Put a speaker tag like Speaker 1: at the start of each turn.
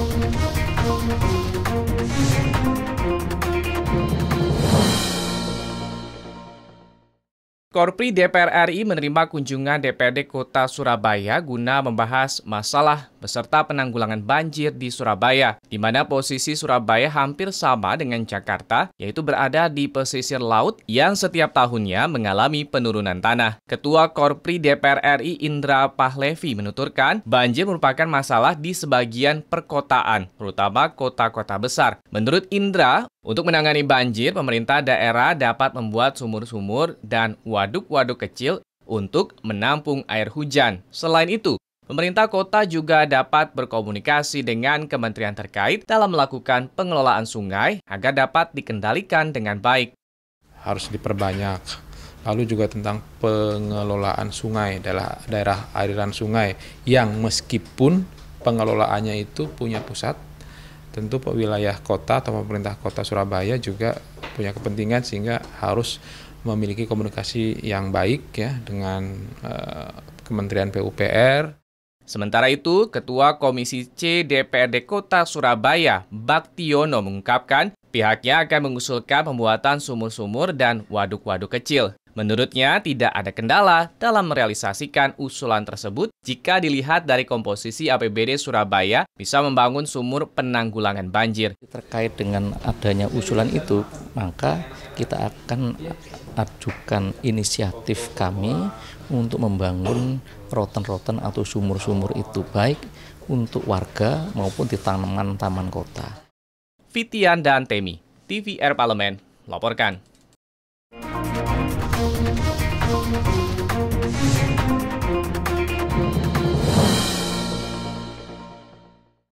Speaker 1: Thank you. Korpri DPR RI menerima kunjungan DPRD Kota Surabaya guna membahas masalah beserta penanggulangan banjir di Surabaya, di mana posisi Surabaya hampir sama dengan Jakarta, yaitu berada di pesisir laut yang setiap tahunnya mengalami penurunan tanah. Ketua Korpri DPR RI Indra Pahlevi menuturkan, banjir merupakan masalah di sebagian perkotaan, terutama kota-kota besar. Menurut Indra, untuk menangani banjir, pemerintah daerah dapat membuat sumur-sumur dan waduk-waduk kecil untuk menampung air hujan. Selain itu, pemerintah kota juga dapat berkomunikasi dengan kementerian terkait dalam melakukan pengelolaan sungai agar dapat dikendalikan
Speaker 2: dengan baik. Harus diperbanyak. Lalu juga tentang pengelolaan sungai, adalah daerah aliran sungai yang meskipun pengelolaannya itu punya pusat tentu wilayah kota atau pemerintah kota Surabaya juga punya kepentingan sehingga harus memiliki komunikasi yang baik ya dengan uh, Kementerian PUPR.
Speaker 1: Sementara itu, Ketua Komisi C DPRD Kota Surabaya, Baktiono mengungkapkan pihaknya akan mengusulkan pembuatan sumur-sumur dan waduk-waduk kecil. Menurutnya, tidak ada kendala dalam merealisasikan usulan tersebut jika dilihat dari komposisi APBD Surabaya bisa membangun sumur penanggulangan banjir.
Speaker 3: Terkait dengan adanya usulan itu, maka kita akan ajukan inisiatif kami untuk membangun roten-roten atau sumur-sumur itu baik untuk warga maupun di taman-taman kota.
Speaker 1: Fitian dan Temi, TVR Parlemen, laporkan.